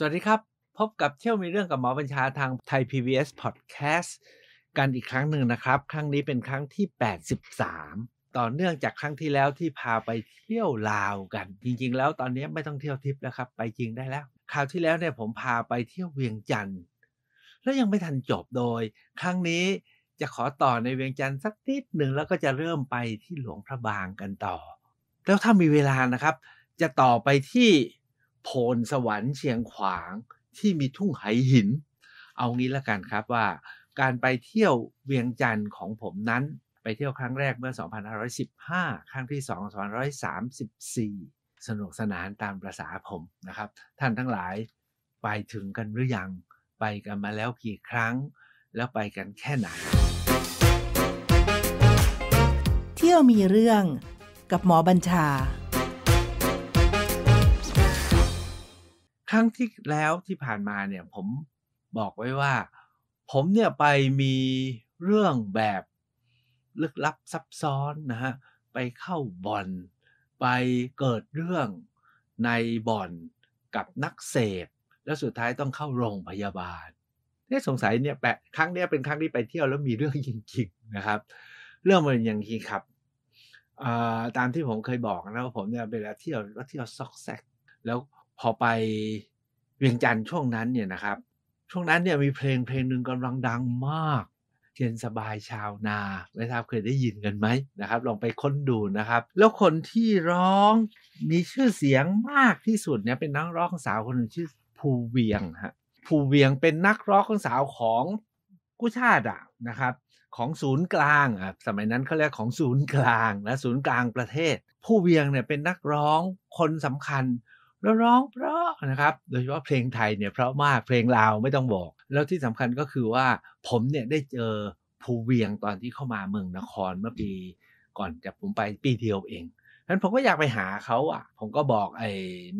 สวัสดีครับพบกับเที่ยวมีเรื่องกับหมอบัญชาทางไทย PBS Podcast กันอีกครั้งหนึ่งนะครับ ครั้งนี้เป็นครั้งที่ 83 ต่อเนื่องจากครั้งที่แล้วที่พาไปเที่ยวลาวกันจริงๆแล้วตอนนี้ไม่ต้องเที่ยวทิพย์แล้วครับไปจริงได้แล้ว คราวที่แล้วเนี่ยผมพาไปเที่ยวเวียงจันทร์แล้วยังไม่ทันจบโดย ครั้งนี้จะขอต่อในเวียงจันทร์สักนิดหนึ่งแล้วก็จะเริ่มไปที่หลวงพระบางกันต่อ แล้วถ้ามีเวลานะครับจะต่อไปที่โพนสวรรค์เชียงขวางที่มีทุ่งไหหิน เอางี้ละกันครับว่า การไปเที่ยวเวียงจันทร์ของผมนั้น ไปเที่ยวครั้งแรกเมื่อ 2515 ครั้งที่ 2 2 3 4 สนุกสนานตามประษาผมนะครับ ท่านทั้งหลายไปถึงกันหรือยังไปกันมาแล้วกี่ครั้ง แล้วไปกันแค่ไหนเที่ยวมีเรื่องกับหมอบัญชาครั้งที่แล้วที่ผ่านมาเนี่ยผมบอกไว้ว่า ผมเนี่ยไปมีเรื่องแบบลึกลับซับซ้อนนะฮะไปเข้าบ่อน ไปเกิดเรื่องในบ่อนกับนักเสพ แล้วสุดท้ายต้องเข้าโรงพยาบาลเนี่ยสงสัยเนี่ยแปะครั้งเนี้ยเป็นครั้งที่ไปเที่ยวแล้วมีเรื่องจริงๆนะครับ เรื่องมันอย่างที่ครับตามที่ผมเคยบอกนะว่าผมเนี่ยเวลาเที่ยวก็เที่ยวซอกแซกแล้วพอไปเวียงจันทร์ช่วงนั้นเนี่ยนะครับ ช่วงนั้นเนี่ยมีเพลงเพลงหนึ่งกำลังดังมากเย็นสบายชาวนาไม่ทราบเคยได้ยินกันไหมนะครับ ลองไปค้นดูนะครับ แล้วคนที่ร้องมีชื่อเสียงมากที่สุดเนี่ยเป็นนักร้องสาวคนหนึ่งชื่อภูเวียงฮะภูเวียงเป็นนักร้องสาวของกุชาดะนะครับ ของศูนย์กลางอ่ะสมัยนั้นเขาเรียกของศูนย์กลาง และศูนย์กลางประเทศผู้เวียงเนี่ยเป็นนักร้องคนสำคัญแล้วร้อง เพราะนะครับโดยเฉพาะเพลงไทยเนี่ยเพราะมากเพลงลาวไม่ต้องบอก แล้วที่สำคัญก็คือว่าผมเนี่ยได้เจอภูเวียงตอนที่เข้ามาเมืองนครเมื่อปีก่อนจะผมไปปีเดียวเองนั้นผมก็อยากไปหาเขาอ่ะผมก็บอกไอ้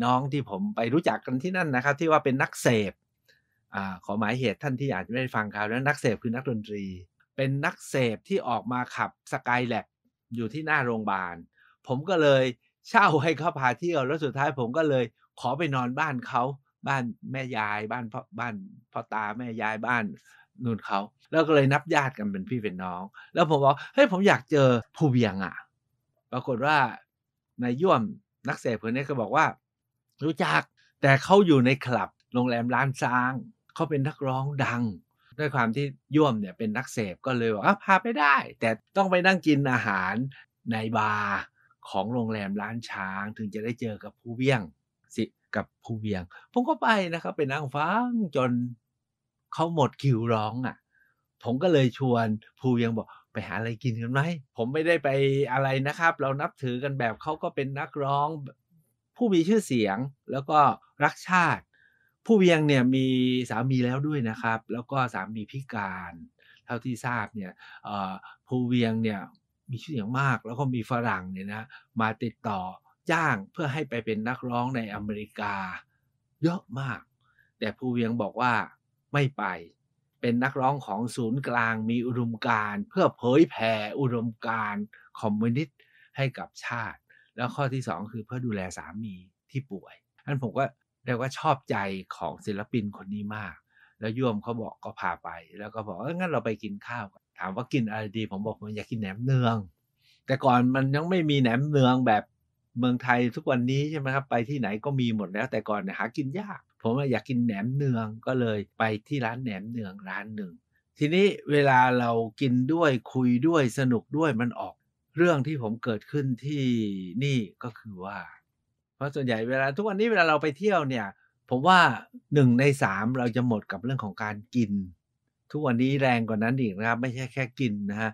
น้องที่ผมไปรู้จักกันที่นั่นนะครับที่ว่าเป็นนักเสพอ่าขอหมายเหตุท่านที่อาจจะไม่ได้ฟังขาวแล้วนักเสพคือนักดนตรี เป็นนักเสพที่ออกมาขับสกายแล็บอยู่ที่หน้าโรงพยาบาลผมก็เลยเช่าให้เขาพาเที่ยวแล้วสุดท้ายผมก็เลย ขอไปนอนบ้านเขาบ้านแม่ยายบ้านพ่อบ้านพ่อตาแม่ยายบ้านนู่นเขาแล้วก็เลยนับญาติกันเป็นพี่เป็นน้อง แล้วผมบอกเฮ้ยผมอยากเจอผู้เบียงอ่ะปรากฏว่านายย่วมนักเสพคนนี้ก็บอกว่า รู้จักแต่เขาอยู่ในคลับโรงแรมร้านซางเขาเป็นนักร้องดัง ด้วยความที่ย่วมเนี่ยเป็นนักเสพก็เลยบอกอ่ะพาไปได้ แต่ต้องไปนั่งกินอาหารในบาร์ของโรงแรมร้านช้างถึงจะได้เจอกับผู้เวียงสิกับผู้เวียง ผมก็ไปนะครับไปนั่งฟังจนเขาหมดคิวร้องอะ่ะผมก็เลยชวนผู้เวียงบอกไปหาอะไรกินกันไหมผมไม่ได้ไปอะไรนะครับ เรานับถือกันแบบเขาก็เป็นนักร้อง ผู้มีชื่อเสียงแล้วก็รักชาติผู้เวียงเนี่ยมีสามีแล้วด้วยนะครับ แล้วก็สามีพิการ เท่าที่ทราบเนี่ยผู้เวียงเนี่ยมีชื่อเสียงมากแล้วก็มีฝรั่งเนี่ยนะมาติดต่อ จ้างเพื่อให้ไปเป็นนักร้องในอเมริกาเยอะมาก แต่ภูเวียงบอกว่าไม่ไปเป็นนักร้องของศูนย์กลางมีอุดมการเพื่อเผยแผ่อุดมการคอมมิวนิสต์ให้กับชาติ แล้วข้อที่สองคือเพื่อดูแลสามีที่ป่วยอันผมก็เรียกว่าชอบใจของศิลปินคนนี้มาก แล้วย่วมเขาบอกก็พาไป แล้วก็บอกงั้นเราไปกินข้าวกันถามว่ากินอะไรดีผมบอกผมอยากกินแหนมเนืองแต่ก่อนมันยังไม่มีแหนมเนืองแบบเมืองไทยทุกวันนี้ใช่ไหมครับไปที่ไหนก็มีหมดแล้วแต่ก่อนหา กินยากผมอยากกินแหนมเนืองก็เลยไปที่ร้านแหนมเนืองร้านหนึ่ง ทีนี้เวลาเรากินด้วยคุยด้วยสนุกด้วยมันออกเรื่องที่ผมเกิดขึ้นที่นี่ก็คือว่า เพราะส่วนใหญ่เวลาทุกวันนี้เวลาเราไปเที่ยวเนี่ยผมว่าหนึ่งในสามเราจะหมดกับเรื่องของการกินทุกวันนี้แรงกว่านั้นอีกนะครับไม่ใช่แค่กินนะฮะ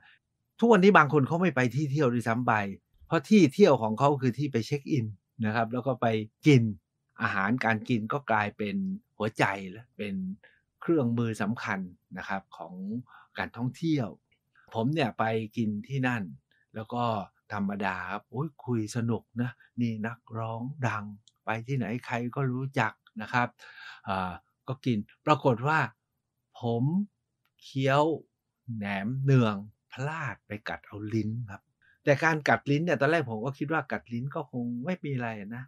ทุกวันนี้บางคนเขาไม่ไปที่เที่ยวด้วยซ้ำไปเพราะที่เที่ยวของเขาคือที่ไปเช็คอินนะครับ แล้วก็ไปกินอาหารการกินก็กลายเป็นหัวใจและเป็นเครื่องมือสำคัญนะครับของการท่องเที่ยว ผมเนี่ยไปกินที่นั่น แล้วก็ธรรมดาครับโอ้ยคุยสนุกนะนี่นักร้องดัง ไปที่ไหนใครก็รู้จักนะครับก็กิน ปรากฏว่าผมเคี้ยวแหนมเนืองพลาดไปกัดเอาลิ้นครับ แต่การกัดลิ้นเนี่ยตอนแรกผมก็คิดว่ากัดลิ้นก็คงไม่มีอะไรนะ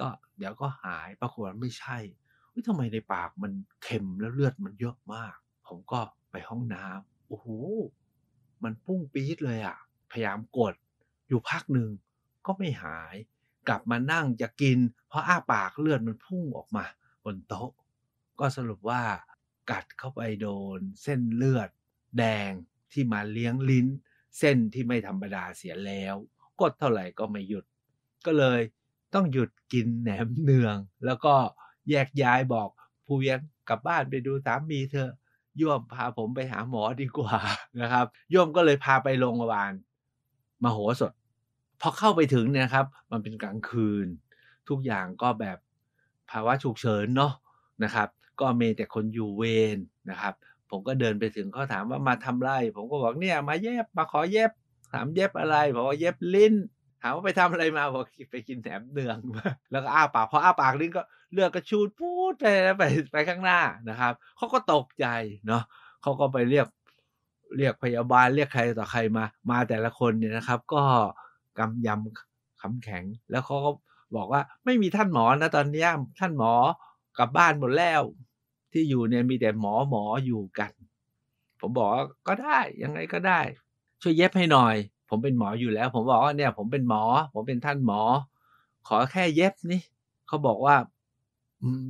ก็เดี๋ยวก็หายปรากฏไม่ใช่ทำไมในปากมันเค็มแล้วเลือดมันเยอะมาก ผมก็ไปห้องน้ำโอ้โหมันพุ่งปี๊ดเลยอะ่ะพยายามกด อยู่พักหนึ่งก็ไม่หาย กลับมานั่งจะกินเพราะอ้าปากเลือดมันพุ่งออกมา บนโต๊ะ ก็สรุปว่ากัดเข้าไปโดนเส้นเลือด แดงที่มาเลี้ยงลิ้น เส้นที่ไม่ธรรมดาเสียแล้ว กดเท่าไหร่ก็ไม่หยุด ก็เลยต้องหยุดกินแหนมเนือง แล้วก็แยกย้ายบอกผู้เลี้ยงกลับบ้านไปดูสามี เธอยมพาผมไปหาหมอดีกว่านะครับยมก็เลยพาไปโรงพยาบาล มโหสดพอเข้าไปถึงเนี่ยครับมันเป็นกลางคืน ทุกอย่างก็แบบ ภาวะฉุกเฉินเนาะนะครับก็มีแต่คนอยู่เวรนะครับ ผมก็เดินไปถึงเขาถามว่ามาทำไรผมก็บอกเนี่ยมาเย็บมาขอเย็บถามเย็บอะไรผมกว่าเย็บลิ้นถามว่าไปทำอะไรมาบอกไปกินแหนมเนือง แล้วก็อ้าปากพออ้าปากลิ้นก็เลือกกระชูดพูดไปไปไปข้างหน้านะครับเขาก็ตกใจเนาะเขาก็ไปเรียกเรียกพยาบาลเรียกใครต่อใครมามาแต่ละคนเนี่ยนะครับ ก็กำยำขำแข็งแล้วเขาก็บอกว่าไม่มีท่านหมอนะตอนนี้ท่านหมอกลับบ้านหมดแล้วที่อยู่เนี่ยมีแต่หมอหมออยู่กัน ผมบอกว่าก็ได้ยังไงก็ได้ ช่วยเย็บให้หน่อย ผมเป็นหมออยู่แล้ว ผมบอกว่าเนี่ย ผมเป็นหมอ ผมเป็นท่านหมอ ขอแค่เย็บนี่เขาบอกว่า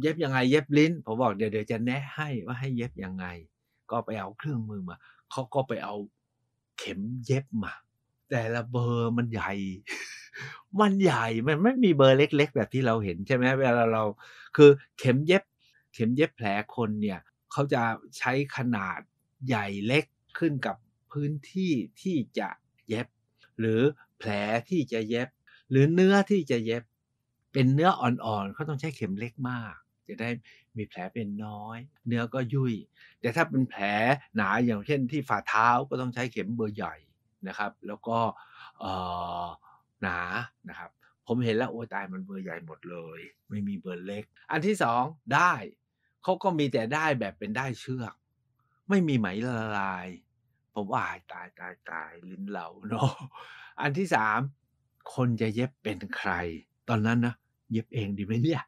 เย็บยังไงเย็บลิ้นผมบอกเดี๋ยวเดี๋ยวจะแนะให้ว่าให้เย็บยังไง ก็ไปเอาเครื่องมือมาเขาก็ไปเอา เข็มเย็บมา แต่ละเบอร์มันใหญ่ มันใหญ่มันไม่มีเบอร์เล็กๆแบบที่เราเห็นใช่ไหมเวลาเราคือเข็มเย็บข็มเย็บแผลคนเนี่ยเขาจะใช้ขนาดใหญ่เล็กขึ้นกับพื้นที่ที่จะเย็บ หรือแผลที่จะเย็บ หรือเนื้อที่จะเย็บ เป็นเนื้ออ่อนๆเขาต้องใช้เข็มเล็กมาก จะได้มีแผลเป็นน้อย เนื้อก็ยุ่ยแต่ถ้าเป็นแผลหนาอย่างเช่นที่ฝ่าเท้าก็ต้องใช้เข็มเบอร์ใหญ่นะครับ แล้วก็หนานะครับ ผมเห็นแล้วโอ้ตายมันเบอร์ใหญ่หมดเลย ไม่มีเบอร์เล็ก อันที่สองได้เขาก็มีแต่ได้แบบเป็นได้เชือก ไม่มีไหมละลายผมว่าตายตายตายลิ้นเหล่าเนาะอันที่สามคนจะเย็บเป็นใคร ตอนนั้นนะเย็บเองดีไหมเนี่ย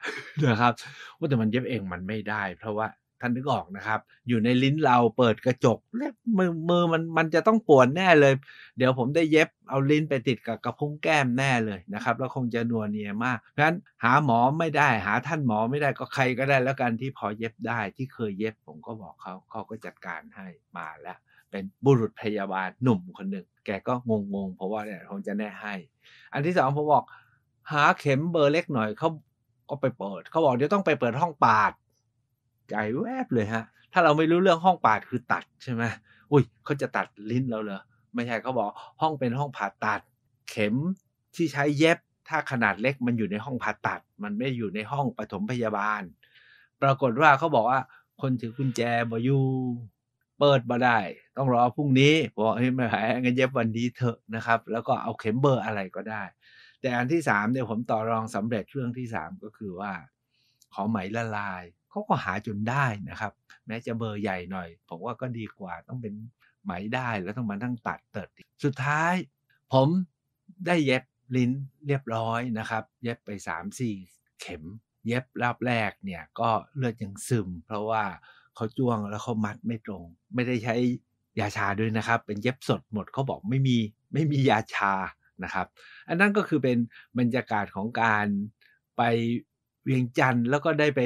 นะครับว่าแต่มันเย็บเองมันไม่ได้ เพราะว่าท่านนึกออกนะครับ อยู่ในลิ้นเราเปิดกระจกเล็บมือมือมันมันจะต้องปวดแน่เลย เดี๋ยวผมได้เย็บเอาลิ้นไปติดกับกระพุ้งแก้มแน่เลยนะครับ แล้วคงจะนวเนียมาก เพราะฉะนั้นหาหมอไม่ได้หาท่านหมอไม่ได้ก็ใครก็ได้ แล้วกันที่พอเย็บได้ที่เคยเย็บผมก็บอกเขาเขาก็จัดการให้มาแล้ว เป็นบุรุษพยาบาลหนุ่มคนหนึ่งแกก็งงๆเพราะว่าเนี่ยคงจะแน่ให้ อันที่สองผมบอก หาเข็มเบอร์เล็กหน่อยเขาก็ไปเปิดเขาบอกเดี๋ยวต้องไปเปิดห้องปาดใจแวบเลยฮะ ถ้าเราไม่รู้เรื่องห้องปาดคือตัดใช่ไหมอุ้ยเขาจะตัดลิ้นเราเหรอไม่ใช่เขาบอกห้องเป็นห้องผ่าตัดเข็มที่ใช้เย็บถ้าขนาดเล็กมันอยู่ในห้องผ่าตัด มันไม่อยู่ในห้องปฐมพยาบาล ปรากฏว่าเขาบอกว่า คนถือกุญแจบอยู่เปิดมาได้ต้องรอพรุ่งนี้บอกไม่หายงั้นเย็บวันนี้เถอะนะครับ แล้วก็เอาเข็มเบอร์อะไรก็ได้ แต่อันที่สามเนี่ยผมต่อรองสำเร็จเรื่องที่สามก็คือว่า ขอไหมละลายเขาก็หาจนได้นะครับแม้จะเบอร์ใหญ่หน่อย ผมว่าก็ดีกว่าต้องเป็นไหมได้แล้วต้องมาทั้งตัดเติดสุดท้ายผมได้เย็บลิ้นเรียบร้อยนะครับ เย็บไป3-4เข็ม เย็บรอบแรกเนี่ยก็เลือดยังซึม เพราะว่าเขาจ้วงแล้วเขามัดไม่ตรง ไม่ได้ใช้ยาชาด้วยนะครับ เป็นเย็บสดหมดเขาบอกไม่มีไม่มียาชานะครับ อันนั้นก็คือเป็นบรรยากาศของการไปเวียงจันทร์แล้วก็ได้ไป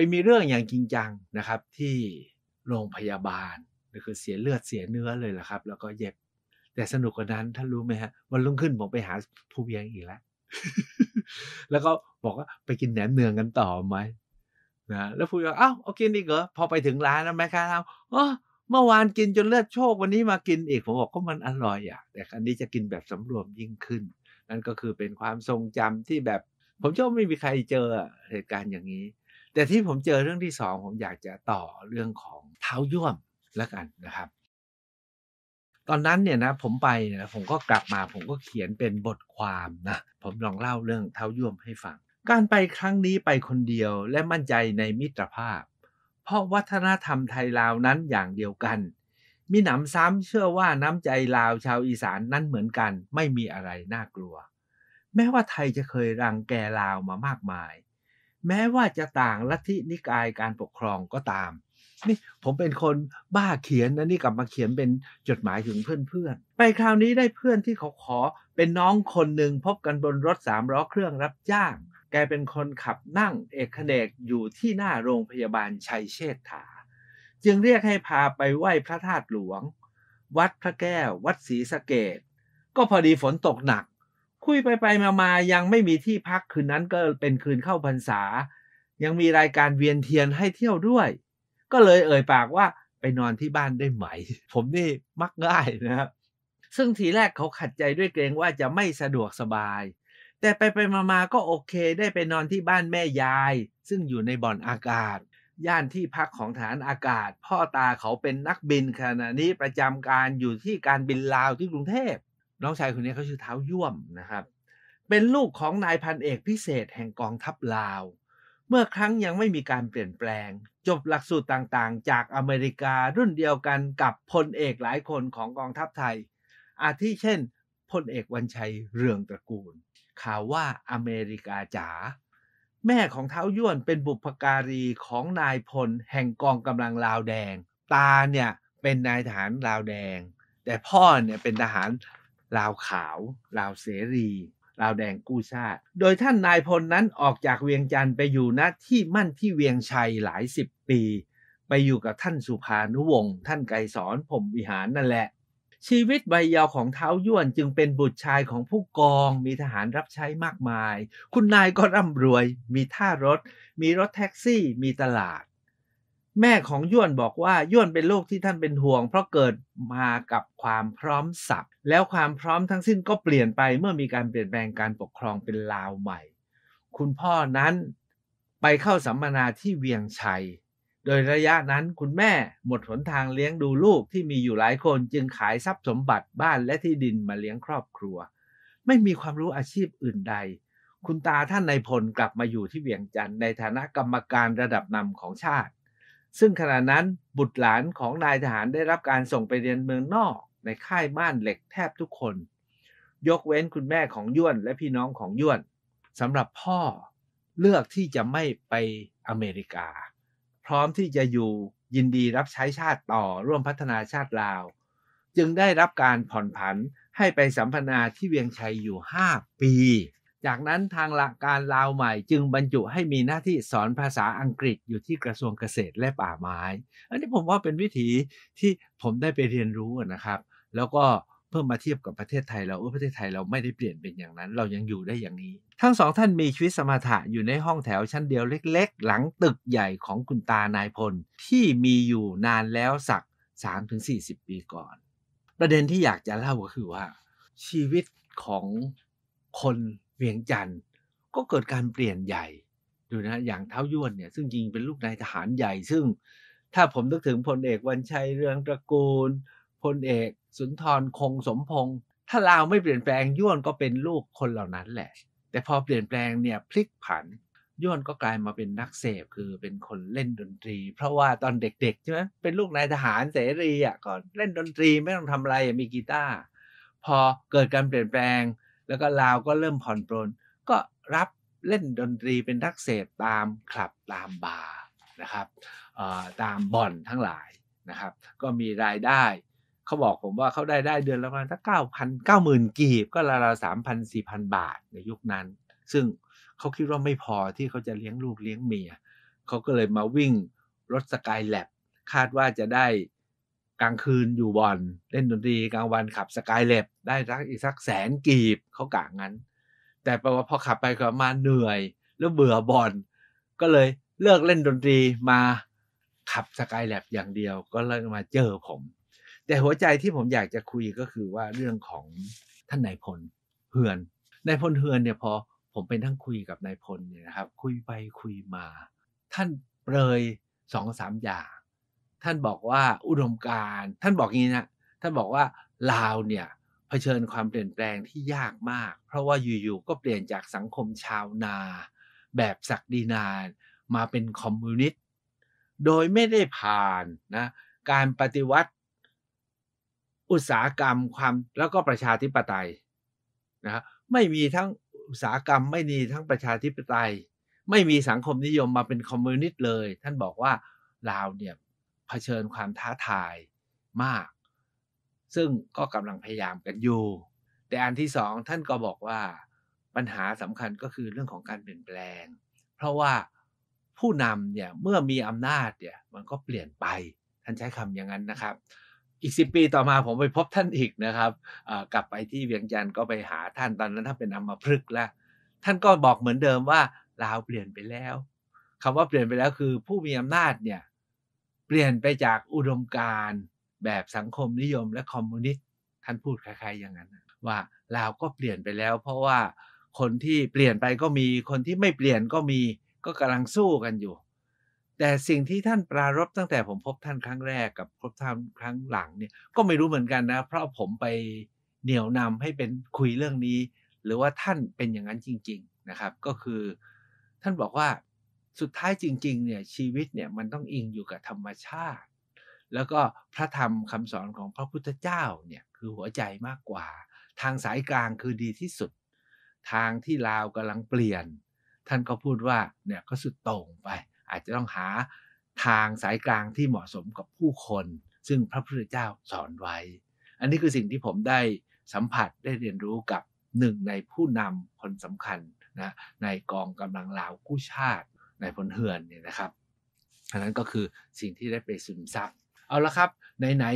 ไปมีเรื่องอย่างจริงจังนะครับ ที่โรงพยาบาลคือเสียเลือดเสียเนื้อเลยละครับ แล้วก็เย็บ แต่สนุกกว่านั้นท่านรู้ไหมฮะวันรุ่งขึ้นผมไปหาผู้เพียงอีกแล้วแล้วก็บอกว่าไปกินแหนมเนืองกันต่อไหมนะ แล้วผู้เพียงอ้าวเอากินอีกเหรอพอไปถึงร้านแล้วแม่ค้าถามอ๋อเมื่อวานกินจนเลือดโชควันนี้มากินอีกผมบอกก็มันอร่อยอ่ะแต่ครั้นี้จะกินแบบสำรวมยิ่งขึ้น นั่นก็คือเป็นความทรงจำที่แบบ ผมเชื่อไม่มีใครเจอเหตุการณ์อย่างนี้แต่ที่ผมเจอเรื่องที่สองผมอยากจะต่อเรื่องของเท้าย่วมแล้วกันนะครับ ตอนนั้นเนี่ยนะผมไปนะผมก็กลับมาผมก็เขียนเป็นบทความนะ ผมลองเล่าเรื่องเท้าย่วมให้ฟัง การไปครั้งนี้ไปคนเดียวและมั่นใจในมิตรภาพ เพราะวัฒนธรรมไทยลาวนั้นอย่างเดียวกัน มีหนำซ้ำเชื่อว่าน้ำใจลาวชาวอีสานนั้นเหมือนกัน ไม่มีอะไรน่ากลัว แม้ว่าไทยจะเคยรังแกลาวมามากมายแม้ว่าจะต่างลัทธินิกายการปกครองก็ตาม นี่ผมเป็นคนบ้าเขียนนะนี่กลับมาเขียนเป็นจดหมายถึงเพื่อนๆ ไปคราวนี้ได้เพื่อนที่เขาขอเป็นน้องคนหนึ่งพบกันบนรถสามล้อเครื่องรับจ้าง แกเป็นคนขับนั่งเอกเนกอยู่ที่หน้าโรงพยาบาลชัยเชษฐา จึงเรียกให้พาไปไหว้พระธาตุหลวง วัดพระแก้ว วัดศรีสะเกดก็พอดีฝนตกหนักคุยไปไปมามายังไม่มีที่พักคืนนั้นก็เป็นคืนเข้าพรรษา ยังมีรายการเวียนเทียนให้เที่ยวด้วย ก็เลยเอ่ยปากว่าไปนอนที่บ้านได้ไหม ผมนี่มักง่ายนะครับซึ่งทีแรกเขาขัดใจด้วยเกรงว่าจะไม่สะดวกสบาย แต่ไปไปมามาก็โอเคได้ไปนอนที่บ้านแม่ยาย ซึ่งอยู่ในบ่อนอากาศ ย่านที่พักของฐานอากาศ พ่อตาเขาเป็นนักบินขณะนี้ประจำการอยู่ที่การบินลาวที่กรุงเทพน้องชายคนนี้เขาชื่อเท้าย่วมนะครับ เป็นลูกของนายพันเอกพิเศษแห่งกองทัพลาว เมื่อครั้งยังไม่มีการเปลี่ยนแปลง จบหลักสูตรต่างๆ จากอเมริการุ่นเดียวกันกับพลเอกหลายคนของกองทัพไทย อาทิเช่นพลเอกวันชัยเรืองตระกูลข่าวว่าอเมริกาจ๋าแม่ของเท้าย่วนเป็นบุพการีของนายพลแห่งกองกำลังลาวแดง ตาเนี่ยเป็นนายทหารลาวแดง แต่พ่อเนี่ยเป็นทหารลาวขาว ลาวเสรี ลาวแดงกู้ชาติ โดยท่านนายพลนั้นออกจากเวียงจันทร์ไปอยู่ณที่มั่นที่เวียงชัยหลายสิบปี ไปอยู่กับท่านสุภานุวงศ์ท่านไกสอนผมวิหารนั่นแหละ ชีวิตใบยาวของเท้าย่วนจึงเป็นบุตรชายของผู้กอง มีทหารรับใช้มากมาย คุณนายก็ร่ำรวย มีท่ารถ มีรถแท็กซี่มีตลาดแม่ของย่วนบอกว่าย่วนเป็นโรคที่ท่านเป็นห่วงเพราะเกิดมากับความพร้อมศับ์แล้วความพร้อมทั้งสิ้นก็เปลี่ยนไปเมื่อมีการเปลี่ยนแปลงการปกครองเป็นลาวใหม่ คุณพ่อนั้นไปเข้าสัมมนาที่เวียงชัย โดยระยะนั้นคุณแม่หมดหนทางเลี้ยงดูลูกที่มีอยู่หลายคนจึงขายทรัพย์สมบัติบ้านและที่ดินมาเลี้ยงครอบครัว ไม่มีความรู้อาชีพอื่นใด คุณตาท่านในพลกลับมาอยู่ที่เวียงจันทร์ในฐานะกรรมการระดับนำของชาติซึ่งขณะนั้นบุตรหลานของนายทหารได้รับการส่งไปเรียนเมืองนอกในค่ายบ้านเหล็กแทบทุกคน ยกเว้นคุณแม่ของย้วนและพี่น้องของย้วนสำหรับพ่อเลือกที่จะไม่ไปอเมริกา พร้อมที่จะอยู่ยินดีรับใช้ชาติต่อร่วมพัฒนาชาติลาว จึงได้รับการผ่อนผันให้ไปสัมพนาที่เวียงชัยอยู่ 5 ปีจากนั้นทางหลักการลาวใหม่จึงบรรจุให้มีหน้าที่สอนภาษาอังกฤษอยู่ที่กระทรวงเกษตรและป่าไม้ อันนี้ผมว่าเป็นวิธีที่ผมได้ไปเรียนรู้นะครับ แล้วก็เพิ่มมาเทียบกับประเทศไทย เราเออประเทศไทยเราไม่ได้เปลี่ยนเป็นอย่างนั้น เรายังอยู่ได้อย่างนี้ ทั้งสองท่านมีชีวิตสมถะอยู่ในห้องแถวชั้นเดียวเล็ก ๆ หลังตึกใหญ่ของคุณตานายพลที่มีอยู่นานแล้วสัก 3-40 ปีก่อน ประเด็นที่อยากจะเล่าก็คือว่าชีวิตของคนเวียงจันทร์ก็เกิดการเปลี่ยนใหญ่ ดูนะอย่างเท้ายวนเนี่ยซึ่งจริงเป็นลูกนายทหารใหญ่ ซึ่งถ้าผมนึกถึงพลเอกวันชัย เรืองตระกูลพลเอกสุนทรคงสมพงศ์ถ้าลาวไม่เปลี่ยนแปลงยวนก็เป็นลูกคนเหล่านั้นแหละ แต่พอเปลี่ยนแปลงเนี่ยพลิกผันย้วนก็กลายมาเป็นนักเสพคือเป็นคนเล่นดนตรี เพราะว่าตอนเด็กๆใช่ไหมเป็นลูกนายทหารเสรีอ่ะก็เล่นดนตรีไม่ต้องทำอะไรมีกีตาร์พอเกิดการเปลี่ยนแปลงแล้วก็ลาวก็เริ่มผ่อนปลนก็รับเล่นดนตรีเป็นทักเสดตามคลับตามบาร์นะครับตามบ่อนทั้งหลายนะครับก็มีรายได้ เขาบอกผมว่าเขาได้ได้เดือนละประมาณสังเก้าพันเก้าหมื่นกีบก็ราวๆสามพันสี่พันบาทในยุคนั้น ซึ่งเขาคิดว่าไม่พอที่เขาจะเลี้ยงลูกเลี้ยงเมียเขาก็เลยมาวิ่งรถสกายแลบคาดว่าจะได้กลางคืนอยู่บอนเล่นดนตรีกลางวันขับสกายเล็บได้สักอีกสักแสนกีบเขากะงั้น แต่ปว่าพอขับไปับมาเหนื่อย แล้วเบื่อบอน ก็เลยเลิกเล่นดนตรีมาขับสกายเล็บอย่างเดียวก็เลยมาเจอผม แต่หัวใจที่ผมอยากจะคุยก็คือว่าเรื่องของท่านนายพลเฮือนนายพลเฮือนเนี่ยพอผมไปนั่งคุยกับนายพลเนี่ยนะครับคุยไปคุยมา ท่านเปรยสองสามอย่างท่านบอกว่าอุดมการท่านบอกงี้นะ ท่านบอกว่าลาวเนี่ยเผชิญความเปลี่ยนแปลงที่ยากมาก เพราะว่าอยู่ ๆ ก็เปลี่ยนจากสังคมชาวนา แบบศักดินา มาเป็นคอมมิวนิสต์ โดยไม่ได้ผ่านนะการปฏิวัติ อุตสาหกรรมความแล้วก็ประชาธิปไตยนะไม่มีทั้งอุตสาหกรรม ไม่มีทั้งประชาธิปไตย ไม่มีสังคมนิยมมาเป็นคอมมิวนิสต์เลย ท่านบอกว่าลาวเนี่ยเผชิญความท้าทายมาก ซึ่งก็กำลังพยายามกันอยู่ แต่อันที่สองท่านก็บอกว่าปัญหาสำคัญก็คือเรื่องของการเปลี่ยนแปลง เพราะว่าผู้นำเนี่ยเมื่อมีอำนาจเนี่ยมันก็เปลี่ยนไป ท่านใช้คำอย่างนั้นนะครับ อีกสิปีต่อมาผมไปพบท่านอีกนะครับกลับไปที่เวียงจันทร์ก็ไปหาท่านตอนนั้นท่านเป็นอัมพฤกษ์แล้วท่านก็บอกเหมือนเดิมว่าลาวเปลี่ยนไปแล้ว คำว่าเปลี่ยนไปแล้วคือผู้มีอำนาจเนี่ยเปลี่ยนไปจากอุดมการแบบสังคมนิยม และคอมมิวนิสต์ท่านพูดคล้ายๆ อย่างนั้น ว่าลาวก็เปลี่ยนไปแล้ว เพราะว่าคนที่เปลี่ยนไปก็มีคนที่ไม่เปลี่ยนก็มีก็กำลังสู้กันอยู่ แต่สิ่งที่ท่านปรารบตั้งแต่ผมพบท่านครั้งแรกกับพบท่านครั้งหลังเนี่ยก็ไม่รู้เหมือนกันนะเพราะผมไปเหนี่ยวนำให้เป็นคุยเรื่องนี้ หรือว่าท่านเป็นอย่างนั้นจริง ๆนะครับ ก็คือท่านบอกว่าสุดท้ายจริงๆเนี่ยชีวิตเนี่ยมันต้องอิงอยู่กับธรรมชาติ แล้วก็พระธรรมคำสอนของพระพุทธเจ้าเนี่ยคือหัวใจมากกว่า ทางสายกลางคือดีที่สุด ทางที่ลาวกำลังเปลี่ยน ท่านก็พูดว่าเนี่ยก็สุดตรงไป อาจจะต้องหาทางสายกลางที่เหมาะสมกับผู้คน ซึ่งพระพุทธเจ้าสอนไว้ อันนี้คือสิ่งที่ผมได้สัมผัสได้เรียนรู้กับหนึ่งในผู้นำคนสำคัญนะในกองกำลังลาวกู้ชาตินายพลเฮือนเนี่ยนะครับอันนั้นก็คือสิ่งที่ได้ไปซึมซับเอาละครับไหน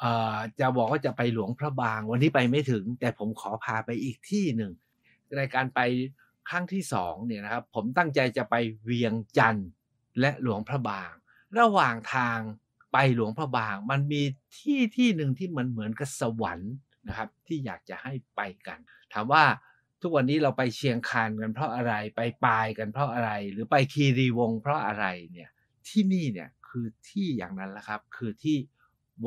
ๆจะบอกว่าจะไปหลวงพระบางวันนี้ไปไม่ถึง แต่ผมขอพาไปอีกที่หนึ่งในการไปครั้งที่สองเนี่ยนะครับผมตั้งใจจะไปเวียงจันทร์และหลวงพระบาง ระหว่างทางไปหลวงพระบางมันมีที่ที่หนึ่งที่มันเหมือนกับสวรรค์นะครับ ที่อยากจะให้ไปกัน ถามว่าทุกวันนี้เราไปเชียงคานกันเพราะอะไร ไปปายกันเพราะอะไร หรือไปคีรีวงเพราะอะไรเนี่ย ที่นี่เนี่ยคือที่อย่างนั้นละครับ คือที่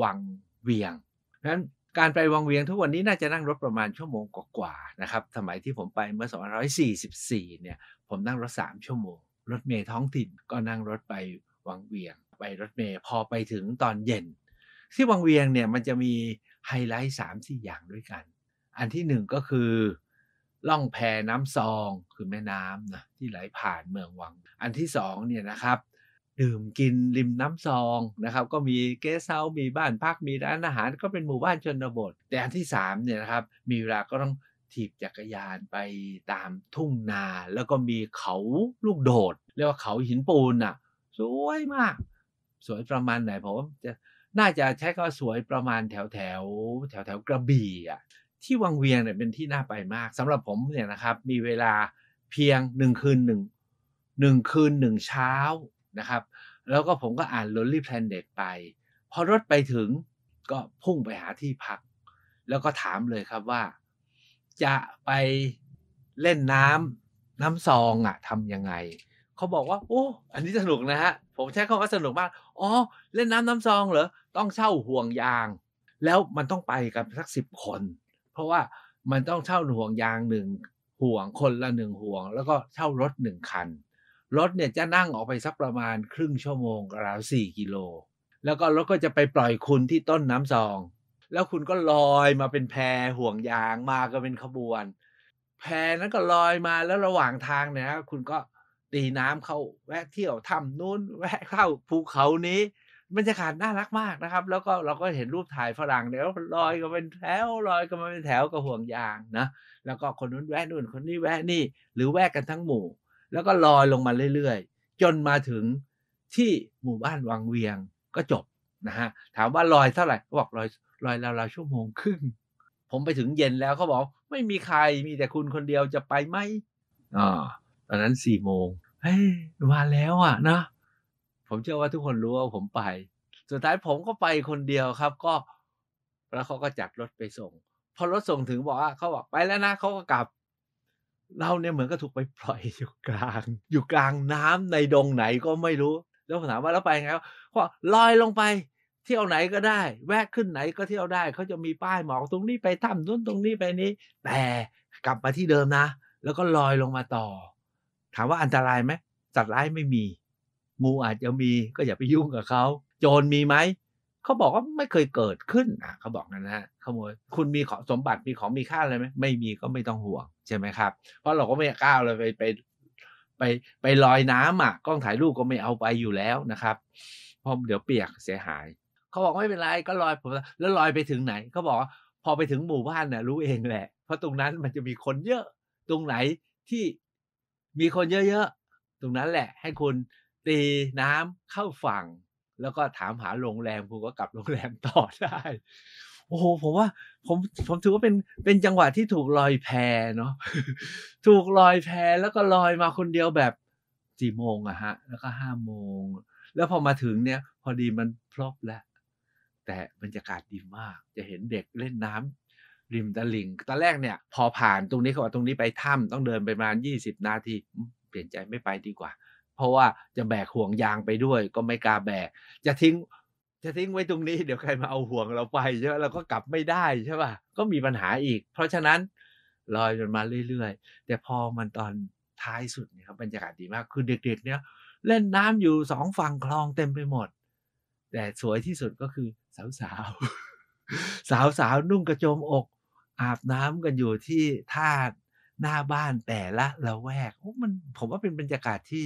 วังเวียง เพราะฉะนั้นการไปวังเวียงทุกวันนี้น่าจะนั่งรถประมาณชั่วโมงกว่าๆนะครับ สมัยที่ผมไปเมื่อ 244เนี่ย ผมนั่งรถ3ชั่วโมง รถเมย์ท้องถิ่นก็นั่งรถไปวังเวียง ไปรถเมย์พอไปถึงตอนเย็น ที่วังเวียงเนี่ยมันจะมีไฮไลท์3 4อย่างด้วยกัน อันที่1ก็คือล่องแพน้ำซองคือแม่น้ำนะที่ไหลผ่านเมืองวัง อันที่สองเนี่ยนะครับ ดื่มกินริมน้ำซองนะครับ ก็มีเกสเฮามีบ้านพักมีร้านอาหาร ก็เป็นหมู่บ้านชนบทแต่อันที่สามเนี่ยนะครับ มีเวลาก็ต้องถีบจักรยานไปตามทุ่งนา แล้วก็มีเขาลูกโดดเรียกว่าเขาหินปูนอ่ะ สวยมาก สวยประมาณไหนผมจะน่าจะใช้ก็สวยประมาณแถวแถวแถวแถวกระบี่อ่ะที่วังเวียงเนี่ยเป็นที่น่าไปมากสำหรับผมเนี่ยนะครับ มีเวลาเพียงหนึ่งคืนหนึ่งหนึ่งคืนหนึ่งเช้านะครับ แล้วก็ผมก็อ่าน l ล n e l y p l a เ e t ไป พอรถไปถึง ก็พุ่งไปหาที่พัก แล้วก็ถามเลยครับว่า จะไปเล่นน้ำน้ำซองอะทำยังไงเขาบอกว่าโอ้อันนี้สนุกนะฮะผมใช้คำว่าสนุกมากอ๋อ เล่นน้ำน้ำซองเหรอต้องเช่าห่วงยาง แล้วมันต้องไปกันสักสิบคนเพราะว่ามันต้องเช่าห่วงยางหนึ่งห่วงคนละหนึ่งห่วง แล้วก็เช่ารถหนึ่งคัน รถเนี่ยจะนั่งออกไปสักประมาณครึ่งชั่วโมงราวสี่กิโลแล้วก็รถก็จะไปปล่อยคุณที่ต้นน้ำซอง แล้วคุณก็ลอยมาเป็นแพห่วงยางมาก็เป็นขบวน แพนั้นก็ลอยมาแล้วระหว่างทางเนี่ยคุณก็ตีน้ำเข้าแวะเที่ยวถ้ำนู้นแวะเข้าภูเขานี้บรรยากาศน่ารักมากนะครับ แล้วก็เราก็เห็นรูปถ่ายฝรั่งเดี๋ยวลอยก็เป็นแถวลอยก็มาเป็นแถวกับห่วงยางนะแล้วก็คนนู้นแวะนู่นคนนี้แวะนี่ หรือแวะกันทั้งหมู่ แล้วก็ลอยลงมาเรื่อยๆ จนมาถึงที่หมู่บ้านวังเวียงก็จบนะฮะถามว่าลอยเท่าไหร่ก็บอกลอยลอยราวๆชั่วโมงครึ่งผมไปถึงเย็นแล้วเขาบอกไม่มีใครมีแต่คุณคนเดียวจะไปไหมอ่าตอนนั้นสี่โมงเฮ้ยมาแล้วอ่ะนะผมเชื่อว่าทุกคนรู้ว่าผมไป สุดท้ายผมก็ไปคนเดียวครับ ก็ แล้วเขาก็จัดรถไปส่ง พอรถส่งถึงบอกว่าเขาบอกไปแล้วนะเขาก็กลับเราเนี่ยเหมือนก็ถูกไปปล่อยอยู่กลาง อยู่กลางน้ำในดงไหนก็ไม่รู้ แล้วผมถามว่าแล้วไปไงเขาลอยลงไปเที่ยวไหนก็ได้ แวะขึ้นไหนก็เที่ยวได้เขาจะมีป้ายหมอกตรงนี้ไปถ้ำนู้นตรงนี้ไปนี้ แต่กลับมาที่เดิมนะ แล้วก็ลอยลงมาต่อ ถามว่าอันตรายไหมสัตว์ร้ายไม่มีงูอาจจะมีก็อย่าไปยุ่งกับเขา โจรมีไหมเขาบอกว่าไม่เคยเกิดขึ้นอ่ะเขาบอกนั้นนะขโมยคุณมีของสมบัติมีของมีค่าอะไรไหมไม่มีก็ไม่ต้องห่วง ใช่ไหมครับ เพราะเราก็ไม่กล้าเลยไป ไปไปไปลอยน้ำอ่ะกล้องถ่ายรูปก็ไม่เอาไปอยู่แล้วนะครับเพราะเดี๋ยวเปียกเสียหายเขาบอกไม่เป็นไร ก็ลอยผมแล้วลอยไปถึงไหนเขาบอกพอไปถึงหมู่บ้านน่ะรู้เองแหละ เพราะตรงนั้นมันจะมีคนเยอะตรงไหนที่มีคนเยอะๆตรงนั้นแหละ ให้คุณตีน้ำเข้าฝั่งแล้วก็ถามหาโรงแรมคุณก็กลับโรงแรมต่อได้ โอ้โหผมว่า ผมผมถือว่าเป็นเป็นจังหวะที่ถูกลอยแพเนาะถูกลอยแพแล้วก็ลอยมาคนเดียวแบบสี่โมงอะฮะ แล้วก็ห้าโมงแล้วพอมาถึงเนี่ย พอดีมันพลบแล้ว แต่บรรยากาศดีมาก จะเห็นเด็กเล่นน้ำ ริมตะลิงตอนแรกเนี่ยพอผ่านตรงนี้เขาบอกตรงนี้ไปถ้ำต้องเดินไปประมาณยี่สิบนาทีเปลี่ยนใจไม่ไปดีกว่าเพราะว่าจะแบกห่วงยางไปด้วยก็ไม่กล้าแบกจะทิ้งจะทิ้งไว้ตรงนี้เดี๋ยวใครมาเอาห่วงเราไปเยอะเราก็กลับไม่ได้ใช่ป่ะก็มีปัญหาอีก เพราะฉะนั้นลอยมันมาเรื่อยๆ แต่พอมันตอนท้ายสุดเนี่ยครับบรรยากาศดีมาก คือเด็กๆ เนี่ย เล่นน้ำอยู่สองฝั่งคลองเต็มไปหมด แต่สวยที่สุดก็คือสาวๆ สาวๆ นุ่งกระโจมอก อาบน้ำกันอยู่ที่ท่าหน้าบ้านแต่ละละแวกมันผมว่าเป็นบรรยากาศที่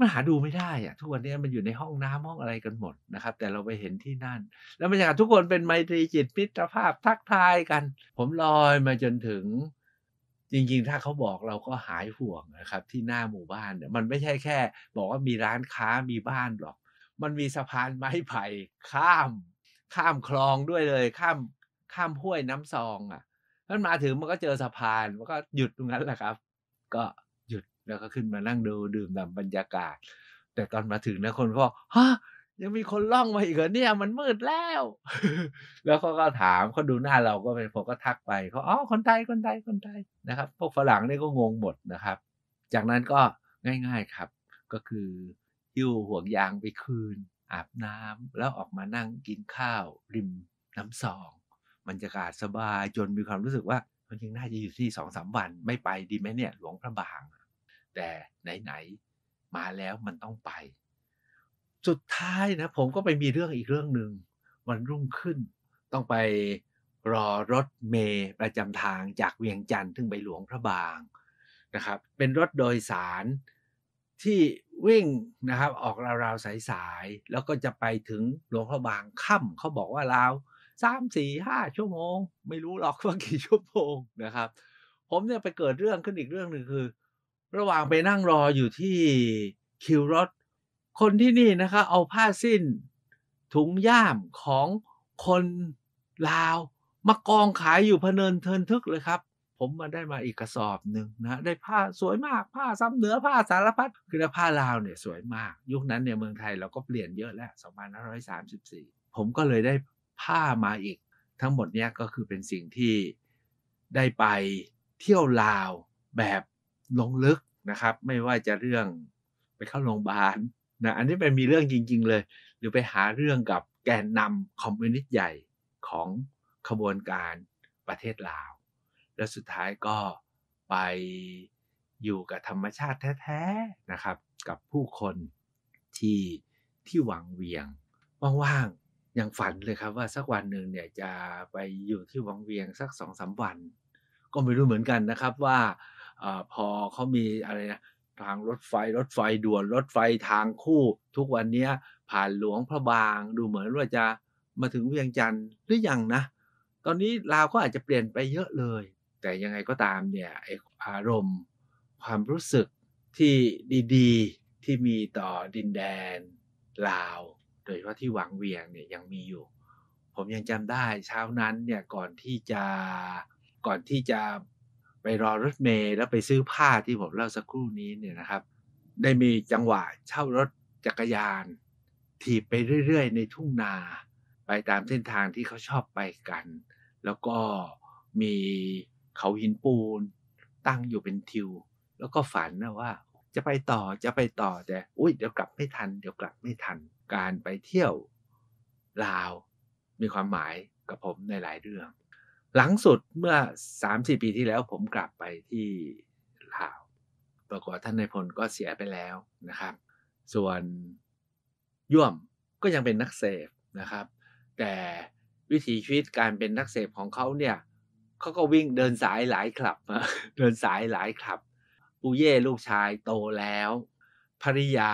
มันหาดูไม่ได้อะทุกวันนี้มันอยู่ในห้องน้ำห้องอะไรกันหมดนะครับ แต่เราไปเห็นที่นั่น แล้วบรรยากาศทุกคนเป็นไมตรีจิตพิตรภาพทักทายกัน ผมลอยมาจนถึง จริง ๆ ถ้าเขาบอกเราก็หายห่วงนะครับ ที่หน้าหมู่บ้านเนี่ยมันไม่ใช่แค่บอกว่ามีร้านค้ามีบ้านหรอก มันมีสะพานไม้ไผ่ข้าม ข้ามคลองด้วยเลย ข้ามข้ามห้วยน้ำซองอะ่ะมันมาถึงมันก็เจอสะพานมันก็หยุดตรงนั้นแหละครับ ก็แล้วก็ขึ้นมานั่งดูดื่มด่ำบรรยากาศ แต่ตอนมาถึงนะคนก็ฮะยังมีคนล่องมาอีกเหรอเนี่ย มันมืดแล้ว แล้วเขาก็ถามเขาดูหน้าเราก็เป็นผมก็ทักไปเขาอ๋อคนไทยคนไทยคนไทยนะครับ พวกฝรั่งนี่ก็งงหมดนะครับ จากนั้นก็ง่าย ๆครับ ก็คือยิ้วห่วงยางไปคืน อาบน้ำแล้วออกมานั่งกินข้าวริมน้ำซอง บรรยากาศสบายจนมีความรู้สึกว่ามันยังน่าจะอยู่ที่สองสามวันไม่ไปดีไหมเนี่ยหลวงพระบางแต่ไหนๆมาแล้วมันต้องไป สุดท้ายนะผมก็ไปมีเรื่องอีกเรื่องหนึ่งวันรุ่งขึ้น ต้องไปรอรถเมย์ประจำทางจากเวียงจันทร์ถึงใบหลวงพระบางนะครับ เป็นรถโดยสารที่วิ่งนะครับ ออกราวๆสายๆแล้วก็จะไปถึงหลวงพระบางค่ำเขาบอกว่าราวสามสี่ห้าชั่วโมง ไม่รู้หรอกว่ากี่ชั่วโมงนะครับ ผมเนี่ยไปเกิดเรื่องขึ้นอีกเรื่องหนึ่งคือระหว่างไปนั่งรออยู่ที่คิวรถ คนที่นี่นะคะเอาผ้าสิ้นถุงย่ามของคนลาวมากองขายอยู่พเนินเทินทึกเลยครับ ผมมาได้มาอีกกระสอบหนึ่งนะได้ผ้าสวยมากผ้าซ้ำเนื้อผ้าสารพัดคือผ้าลาวเนี่ยสวยมาก ยุคนั้นเนี่ยเมืองไทยเราก็เปลี่ยนเยอะแล้ว2534 ผมก็เลยได้ผ้ามาอีก ทั้งหมดเนี่ยก็คือเป็นสิ่งที่ได้ไปเที่ยวลาวแบบลงลึกนะครับไม่ว่าจะเรื่องไปเข้าโรงพยาบาลนะอันนี้เป็นมีเรื่องจริงๆเลย หรือไปหาเรื่องกับแกนนำคอมมิวนิสต์ใหญ่ของขบวนการประเทศลาว แล้วสุดท้ายก็ไปอยู่กับธรรมชาติแท้ๆนะครับกับผู้คนที่ที่หวังเวียงว่างๆยังฝันเลยครับว่า สักวันหนึ่งเนี่ยจะไปอยู่ที่วังเวียงสักสองสาวัน ก็ไม่รู้เหมือนกันนะครับว่าอพอเขามีอะไรนะทางรถไฟรถไฟ ด่วนรถไฟทางคู่ ทุกวันนี้ผ่านหลวงพระบาง ดูเหมือนว่าจะมาถึงเวียงจันทร์หรือยังนะ ตอนนี้ลาวก็อาจจะเปลี่ยนไปเยอะเลย แต่ยังไงก็ตามเนี่ยอารมณ์ความรู้สึกที่ดีๆที่มีต่อดินแดนลาว โดยเฉพาะที่หวังเวียงเนี่ยยังมีอยู่ ผมยังจำได้เช้านั้นเนี่ยก่อนที่จะก่อนที่จะไปรอรถเมล์แล้วไปซื้อผ้าที่ผมเล่าสักครู่นี้เนี่ยนะครับ ได้มีจังหวะเช่ารถจักรยานถีบไปเรื่อย ๆ ในทุ่งนา ไปตามเส้นทางที่เขาชอบไปกัน แล้วก็มีเขาหินปูนตั้งอยู่เป็นทิว แล้วก็ฝันนะว่าจะไปต่อจะไปต่อแต่อุ้ยเดี๋ยวกลับไม่ทันเดี๋ยวกลับไม่ทันการไปเที่ยวลาวมีความหมายกับผมในหลายเรื่องหลังสุดเมื่อสามสี่ปีที่แล้วผมกลับไปที่ลาวปรากฏท่านนายพลก็เสียไปแล้วนะครับ ส่วนย่วมก็ยังเป็นนักเสพนะครับ แต่วิถีชีวิตการเป็นนักเสพของเขาเนี่ยเขาก็วิ่งเดินสายหลายคลับ เดินสายหลายคลับปูเย่ลูกชายโตแล้ว ภริยา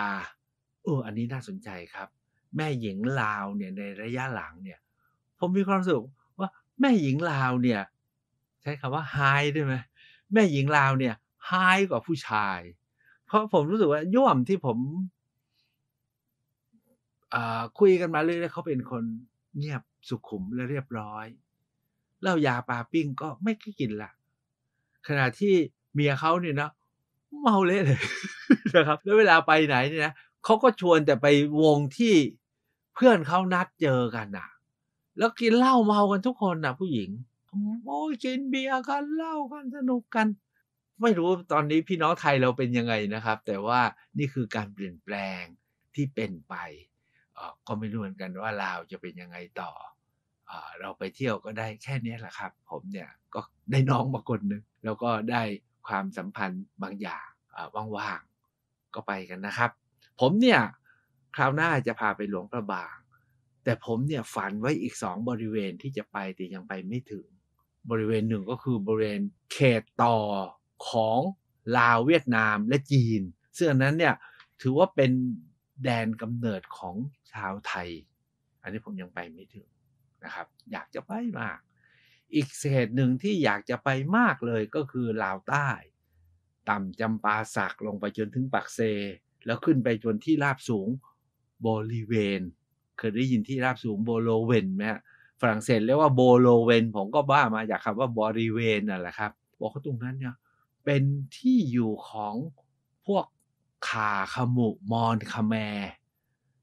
เอออันนี้น่าสนใจครับ แม่หญิงลาวเนี่ยในระยะหลังเนี่ย ผมมีความสุขแม่หญิงลาวเนี่ย ใช้คำว่าไฮได้ไหมแม่หญิงลาวเนี่ยไฮกว่าผู้ชาย เพราะผมรู้สึกว่าย่อมที่ผมคุยกันมาเรื่อยๆเขาเป็นคนเงียบสุขุมและเรียบร้อยเล่ายาปลาปิ้งก็ไม่กินละขณะที่เมียเขาเนี่ยนะเมาเละเลยนะครับแล้วเวลาไปไหนเนี่ยนะเขาก็ชวนแต่ไปวงที่เพื่อนเขานัดเจอกันอ่ะแล้วกินเหล้าเมากันทุกคนนะผู้หญิงโอ้ยกินเบียร์กันเหล้ากันสนุกกัน ไม่รู้ตอนนี้พี่น้องไทยเราเป็นยังไงนะครับ แต่ว่านี่คือการเปลี่ยนแปลงที่เป็นไป ก็ไม่รู้เหมือนกันว่าลาวจะเป็นยังไงต่ออเราไปเที่ยวก็ได้แค่นี้แหละครับ ผมเนี่ยก็ได้น้องมาคนนึงแล้วก็ได้ความสัมพันธ์บางอย่างว่างๆก็ไปกันนะครับ ผมเนี่ยคราวหน้าจะพาไปหลวงพระบางแต่ผมเนี่ยฝันไว้อีกสองบริเวณที่จะไปแต่ยังไปไม่ถึง บริเวณหนึ่งก็คือบริเวณเขตต่อของลาวเวียดนามและจีนซึ่งอันนั้นเนี่ยถือว่าเป็นแดนกำเนิดของชาวไทย อันนี้ผมยังไปไม่ถึงนะครับอยากจะไปมาก อีกเขตหนึ่งที่อยากจะไปมากเลยก็คือลาวใต้ ต่ำจำปาสักลงไปจนถึงปักเซแล้วขึ้นไปจนที่ราบสูงบริเวณเคยได้ยินที่ราบสูงโบโลเวนไหมฮะฝรั่งเศสเรียกว่าโบโลเวนผมก็บ้ามาจากคำว่าบริเวณนั่นแหละครับ บอกว่าตรงนั้นเนี่ยเป็นที่อยู่ของพวกขาขมุมอนคาแม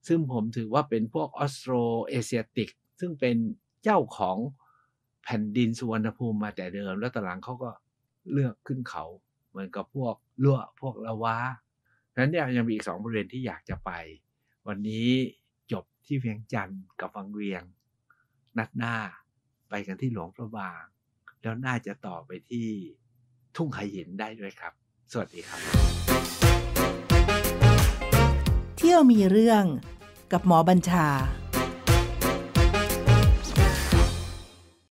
ซึ่งผมถือว่าเป็นพวกออสโตรเอเชียติกซึ่งเป็นเจ้าของแผ่นดินสุวรรณภูมิมาแต่เดิม แล้วต่หลังเขาก็เลือกขึ้นเขาเหมือนกับพวกลัวพวกละวะ นั้นเนี่ยยังมีอีกสองบริเวณที่อยากจะไป วันนี้ที่เวียงจันทร์กับวังเวียง นัดหน้าไปกันที่หลวงพระบาง แล้วน่าจะต่อไปที่ทุ่งไหหินได้ด้วยครับ สวัสดีครับ เที่ยวมีเรื่องกับหมอบัญชา